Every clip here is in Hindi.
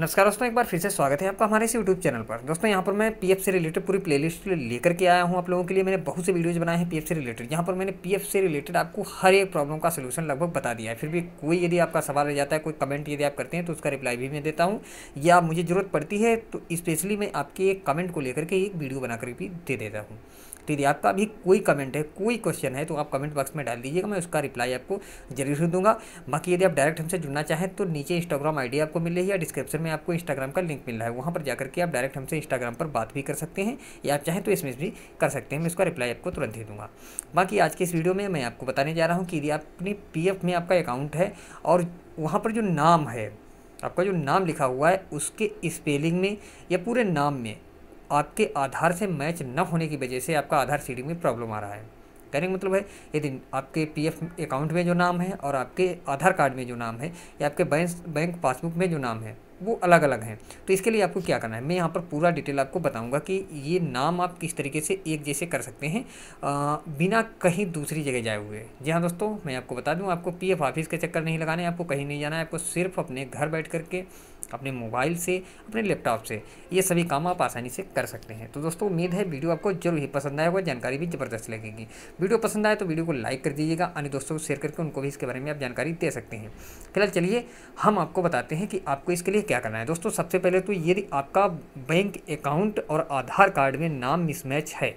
नमस्कार दोस्तों एक बार फिर से स्वागत है आपका हमारे इस यूट्यूब चैनल पर दोस्तों यहाँ पर मैं पीएफ से रिलेटेड पूरी प्लेलिस्ट लेकर के आया हूँ आप लोगों के लिए मैंने बहुत से वीडियोज बनाए हैं पीएफ से रिलेटेड यहाँ पर मैंने पीएफ से रिलेटेड आपको हर एक प्रॉब्लम का सोल्यूशन लगभग बता दिया है फिर भी कोई यदि आपका सवाल रह जाता है कोई कमेंट यदि आप करते हैं तो उसका रिप्लाई भी मैं देता हूँ या मुझे जरूरत पड़ती है तो स्पेशली मैं आपके एक कमेंट को लेकर के एक वीडियो बनाकर भी दे देता हूँ तो यदि आपका भी कोई कमेंट है कोई क्वेश्चन है तो आप कमेंट बॉक्स में डाल दीजिएगा मैं उसका रिप्लाई आपको जरूर दूंगा बाकी यदि आप डायरेक्ट हमसे जुड़ना चाहें तो नीचे इंस्टाग्राम आईडी आपको मिल रही है डिस्क्रिप्शन में आपको इंस्टाग्राम का लिंक मिल रहा है वहाँ पर जाकर के आप डायरेक्ट हमसे इंस्टाग्राम पर बात भी कर सकते हैं या आप चाहें तो इसमें भी कर सकते हैं मैं उसका रिप्लाई आपको तुरंत ही दूंगा बाकी आज के इस वीडियो में मैं आपको बताने जा रहा हूँ कि यदि आपने पी में आपका अकाउंट है और वहाँ पर जो नाम है आपका जो नाम लिखा हुआ है उसके स्पेलिंग में या पूरे नाम में आपके आधार से मैच न होने की वजह से आपका आधार सीडिंग में प्रॉब्लम आ रहा है कहने का मतलब है यदि आपके पीएफ अकाउंट में जो नाम है और आपके आधार कार्ड में जो नाम है या आपके बैंक बैंक पासबुक में जो नाम है वो अलग अलग हैं तो इसके लिए आपको क्या करना है मैं यहाँ पर पूरा डिटेल आपको बताऊंगा कि ये नाम आप किस तरीके से एक जैसे कर सकते हैं आ, बिना कहीं दूसरी जगह जाए हुए जी हाँ दोस्तों मैं आपको बता दूँ आपको पीएफ ऑफिस के चक्कर नहीं लगाने आपको कहीं नहीं जाना है आपको सिर्फ अपने घर बैठ करके अपने मोबाइल से अपने लैपटॉप से ये सभी काम आप आसानी से कर सकते हैं तो दोस्तों उम्मीद है वीडियो आपको जरूर ही पसंद आएगा जानकारी भी ज़बरदस्त लगेगी वीडियो पसंद आए तो वीडियो को लाइक कर दीजिएगा अन्य दोस्तों को शेयर करके उनको भी इसके बारे में आप जानकारी दे सकते हैं फिलहाल चलिए हम आपको बताते हैं कि आपको इसके लिए क्या करना है दोस्तों सबसे पहले तो यदि आपका बैंक अकाउंट और आधार कार्ड में नाम मिसमैच है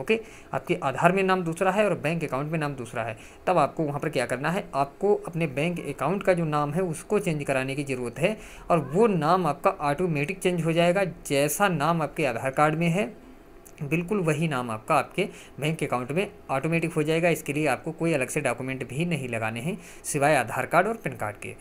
ओके आपके आधार में नाम दूसरा है और बैंक अकाउंट में नाम दूसरा है तब आपको वहाँ पर क्या करना है आपको अपने बैंक अकाउंट का जो नाम है उसको चेंज कराने की ज़रूरत है और वो नाम आपका ऑटोमेटिक चेंज हो जाएगा जैसा नाम आपके आधार कार्ड में है बिल्कुल वही नाम आपका आपके बैंक अकाउंट में ऑटोमेटिक हो जाएगा इसके लिए आपको कोई अलग से डॉक्यूमेंट भी नहीं लगाने हैं सिवाय आधार कार्ड और पैन कार्ड के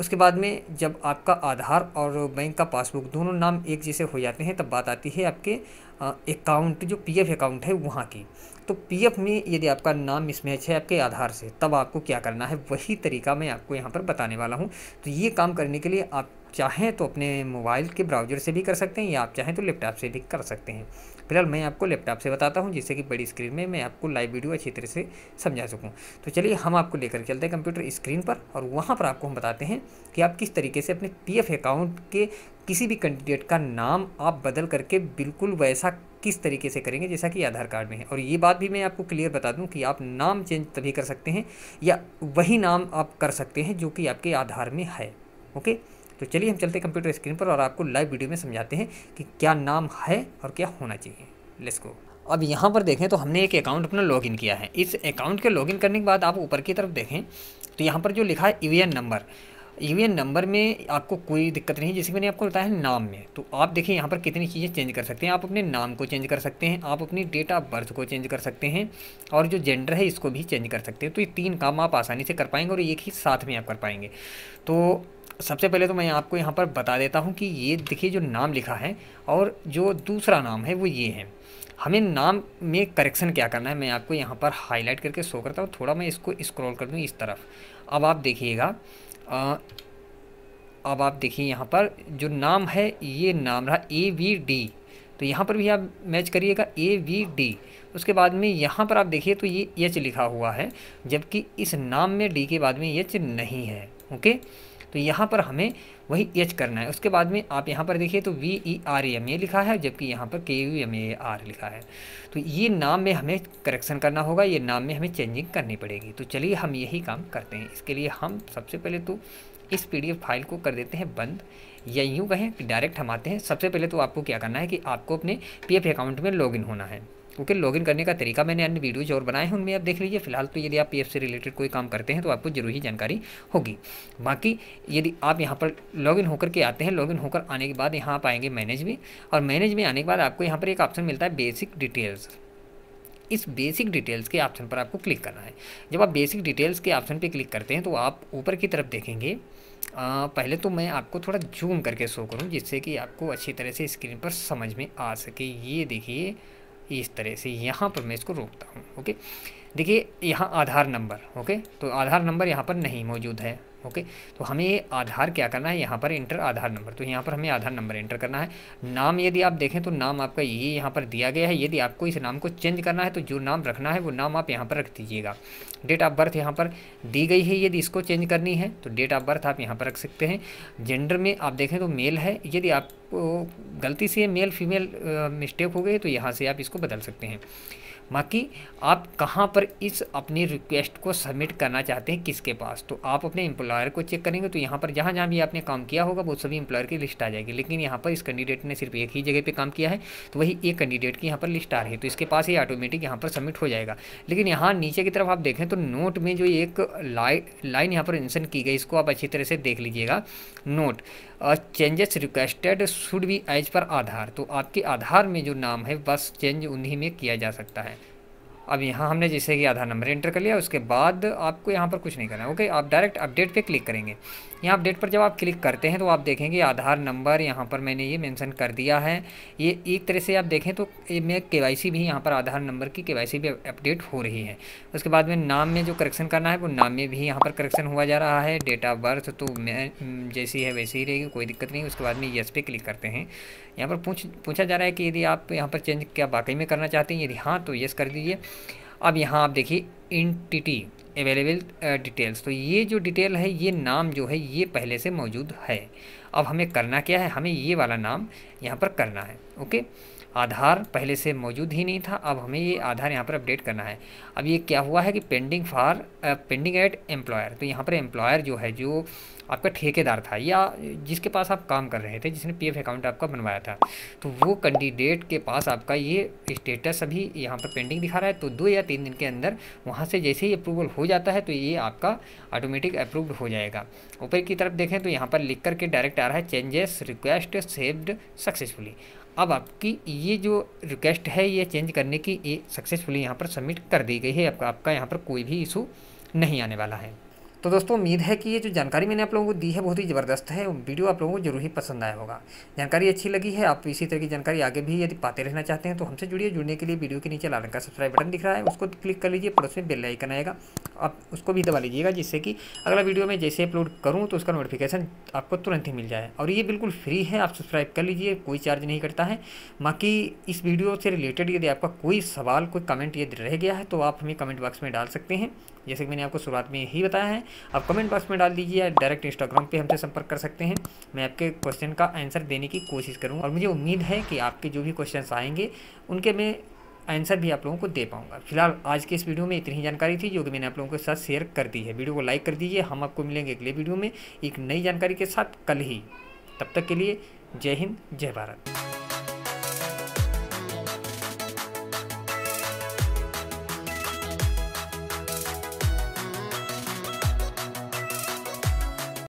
उसके बाद में जब आपका आधार और बैंक का पासबुक दोनों नाम एक जैसे हो जाते हैं तब बात आती है आपके अकाउंट जो पीएफ अकाउंट है वहाँ की तो पीएफ में यदि आपका नाम मिसमैच है आपके आधार से तब आपको क्या करना है वही तरीका मैं आपको यहाँ पर बताने वाला हूँ तो ये काम करने के लिए आप चाहें तो अपने मोबाइल के ब्राउजर से भी कर सकते हैं या आप चाहें तो लैपटॉप से भी कर सकते हैं फिलहाल मैं आपको लैपटॉप से बताता हूँ जिससे कि बड़ी स्क्रीन में मैं आपको लाइव वीडियो अच्छी तरह से समझा सकूँ तो चलिए हम आपको लेकर चलते हैं कंप्यूटर स्क्रीन पर और वहाँ पर आपको हम बताते हैं कि आप किस तरीके से अपने पी अकाउंट के किसी भी कैंडिडेट का नाम आप बदल करके बिल्कुल वैसा किस तरीके से करेंगे जैसा कि आधार कार्ड में है और ये बात भी मैं आपको क्लियर बता दूं कि आप नाम चेंज तभी कर सकते हैं या वही नाम आप कर सकते हैं जो कि आपके आधार में है ओके तो चलिए हम चलते कंप्यूटर स्क्रीन पर और आपको लाइव वीडियो में समझाते हैं कि क्या नाम है और क्या होना चाहिए लेट्स गो अब यहाँ पर देखें तो हमने एक अकाउंट अपना लॉगिन किया है इस अकाउंट के लॉगिन करने के बाद आप ऊपर की तरफ देखें तो यहाँ पर जो लिखा है U e number U number में आपको कोई दिक्कत नहीं जैसे मैंने आपको बताया है नाम में तो आप देखिए यहाँ पर कितनी चीज़ें चेंज कर सकते हैं आप अपने नाम को चेंज कर सकते हैं आप अपनी डेट ऑफ बर्थ को चेंज कर सकते हैं और जो जेंडर है इसको भी चेंज कर सकते हैं तो ये तीन काम आप आसानी से कर पाएंगे और एक ही साथ में आप कर पाएंगे तो सबसे पहले तो मैं आपको यहाँ पर बता देता हूँ कि ये देखिए जो नाम लिखा है और जो दूसरा नाम है वो ये है हमें नाम में करेक्शन क्या करना है मैं आपको यहाँ पर हाईलाइट करके शो करता हूँ थोड़ा मैं इसको स्क्रॉल कर दूँ इस तरफ अब आप देखिएगा आ, अब आप देखिए यहाँ पर जो नाम है ये नाम रहा ए वी डी तो यहाँ पर भी आप मैच करिएगा ए वी डी उसके बाद में यहाँ पर आप देखिए तो ये एच लिखा हुआ है जबकि इस नाम में डी के बाद में एच नहीं है ओके तो यहाँ पर हमें वही एच करना है उसके बाद में आप यहाँ पर देखिए तो V E R M A लिखा है जबकि यहाँ पर के यू एम ए आर लिखा है तो ये नाम में हमें करेक्शन करना होगा ये नाम में हमें चेंजिंग करनी पड़ेगी तो चलिए हम यही काम करते हैं इसके लिए हम सबसे पहले तो इस पी फाइल को कर देते हैं बंद या यूँ कहें कि डायरेक्ट हम आते हैं सबसे पहले तो आपको क्या करना है कि आपको अपने पी अकाउंट में लॉग होना है क्योंकि लॉगिन करने का तरीका मैंने अन्य वीडियोज़ और बनाए हैं उनमें आप देख लीजिए फिलहाल तो यदि आप पी से रिलेटेड कोई काम करते हैं तो आपको जरूरी जानकारी होगी बाकी यदि आप यहाँ पर लॉगिन होकर के आते हैं लॉगिन होकर आने के बाद यहाँ आप आएंगे मैनेज में और मैनेज में आने के बाद आपको यहाँ पर एक ऑप्शन मिलता है बेसिक डिटेल्स इस बेसिक डिटेल्स के ऑप्शन पर आपको क्लिक करना है जब आप बेसिक डिटेल्स के ऑप्शन पर क्लिक करते हैं तो आप ऊपर की तरफ देखेंगे आ, पहले तो मैं आपको थोड़ा जूम करके शो करूँ जिससे कि आपको अच्छी तरह से स्क्रीन पर समझ में आ सके ये देखिए इस तरह से यहाँ पर मैं इसको रोकता हूँ ओके देखिए यहाँ आधार नंबर ओके तो आधार नंबर यहाँ पर नहीं मौजूद है ओके तो हमें आधार क्या करना है यहाँ पर इंटर आधार नंबर तो यहाँ पर हमें आधार नंबर इंटर करना है नाम यदि आप देखें तो नाम आपका ये यहाँ पर दिया गया है यदि आपको इस नाम को चेंज करना है तो जो नाम रखना है वो नाम आप यहाँ पर रख दीजिएगा डेट ऑफ बर्थ यहाँ पर दी गई है यदि इसको चेंज करनी है तो डेट ऑफ बर्थ आप यहाँ पर रख सकते हैं जेंडर में आप देखें तो मेल है यदि आप गलती से मेल फीमेल मिस्टेक हो गई तो यहाँ से आप इसको बदल सकते हैं बाकी आप कहाँ पर इस अपनी रिक्वेस्ट को सबमिट करना चाहते हैं किसके पास तो आप अपने एम्प्लॉयर को चेक करेंगे तो यहाँ पर जहाँ जहाँ भी आपने काम किया होगा वो सभी एम्प्लॉयर की लिस्ट आ जाएगी लेकिन यहाँ पर इस कैंडिडेट ने सिर्फ एक ही जगह पर काम किया है तो वही एक कैंडिडेट की यहाँ पर लिस्ट आ रही है तो इसके पास ही ऑटोमेटिक यहाँ पर सबमिट हो जाएगा लेकिन यहाँ नीचे की तरफ आप देखें तो नोट में जो एक लाइन यहाँ पर इंसन की गई इसको आप अच्छी तरह से देख लीजिएगा note changes requested should be as per Aadhaar तो आपके आधार में जो नाम है बस चेंज उन्हीं में किया जा सकता है अब यहाँ हमने जैसे कि आधार नंबर एंटर कर लिया उसके बाद आपको यहाँ पर कुछ नहीं करना है ओके आप डायरेक्ट अपडेट पे क्लिक करेंगे यहाँ अपडेट पर जब आप क्लिक करते हैं तो आप देखेंगे आधार नंबर यहाँ पर मैंने ये मेंशन कर दिया है ये एक तरह से आप देखें तो मैं के वाई भी यहाँ पर आधार नंबर की के भी अपडेट हो रही है उसके बाद में नाम में जो करेक्शन करना है वो नाम में भी यहाँ पर करेक्शन हुआ जा रहा है डेट ऑफ बर्थ तो मैं जैसी है वैसी ही रहेगी कोई दिक्कत नहीं उसके बाद में यस पे क्लिक करते हैं यहाँ पर पूछ पूछा जा रहा है कि यदि आप यहाँ पर चेंज क्या वाकई में करना चाहते हैं यदि हाँ तो यस कर दीजिए अब यहाँ आप देखिए इंटिटी अवेलेबल डिटेल्स तो ये जो डिटेल है ये नाम जो है ये पहले से मौजूद है अब हमें करना क्या है हमें ये वाला नाम यहाँ पर करना है ओके आधार पहले से मौजूद ही नहीं था अब हमें ये आधार यहाँ पर अपडेट करना है अब ये क्या हुआ है कि pending for pending at employer तो यहाँ पर एम्प्लॉयर जो है जो आपका ठेकेदार था या जिसके पास आप काम कर रहे थे जिसने पी अकाउंट आपका बनवाया था तो वो कैंडिडेट के पास आपका ये स्टेटस अभी यहाँ पर पेंडिंग दिखा रहा है तो दो या तीन दिन के अंदर वहाँ से जैसे ही अप्रूवल हो जाता है तो ये आपका ऑटोमेटिक अप्रूव्ड हो जाएगा ऊपर की तरफ देखें तो यहाँ पर लिख करके डायरेक्ट आ रहा है चेंजेस रिक्वेस्ट सेव्ड सक्सेसफुली अब आपकी ये जो रिक्वेस्ट है ये चेंज करने की ये सक्सेसफुली यहाँ पर सबमिट कर दी गई है आपका आपका यहाँ पर कोई भी इशू नहीं आने वाला है तो दोस्तों उम्मीद है कि ये जो जानकारी मैंने आप लोगों को दी है बहुत ही ज़बरदस्त है वीडियो आप लोगों को जरूर ही पसंद आया होगा जानकारी अच्छी लगी है आप इसी तरह की जानकारी आगे भी यदि पाते रहना चाहते हैं तो हमसे जुड़िए जुड़ने के लिए वीडियो के नीचे लाल रंग का सब्सक्राइब बटन दिख रहा है उसको क्लिक कर लीजिए पड़ोस में बेल आइकन आएगा आप उसको भी दबा लीजिएगा जिससे कि अगला वीडियो मैं जैसे अपलोड करूँ तो उसका नोटिफिकेशन आपको तुरंत ही मिल जाए और ये बिल्कुल फ्री है आप सब्सक्राइब कर लीजिए कोई चार्ज नहीं करता है बाकी इस वीडियो से रिलेटेड यदि आपका कोई सवाल कोई कमेंट यदि रह गया है तो आप हमें कमेंट बॉक्स में डाल सकते हैं जैसे कि मैंने आपको शुरुआत में यही बताया है आप कमेंट बॉक्स में डाल दीजिए या डायरेक्ट इंस्टाग्राम पे हमसे संपर्क कर सकते हैं मैं आपके क्वेश्चन का आंसर देने की कोशिश करूँगा और मुझे उम्मीद है कि आपके जो भी क्वेश्चन आएंगे उनके मैं आंसर भी आप लोगों को दे पाऊंगा फिलहाल आज के इस वीडियो में इतनी ही जानकारी थी जो कि मैंने आप लोगों के साथ शेयर कर दी है वीडियो को लाइक कर दीजिए हम आपको मिलेंगे अगले वीडियो में एक नई जानकारी के साथ कल ही तब तक के लिए जय हिंद जय भारत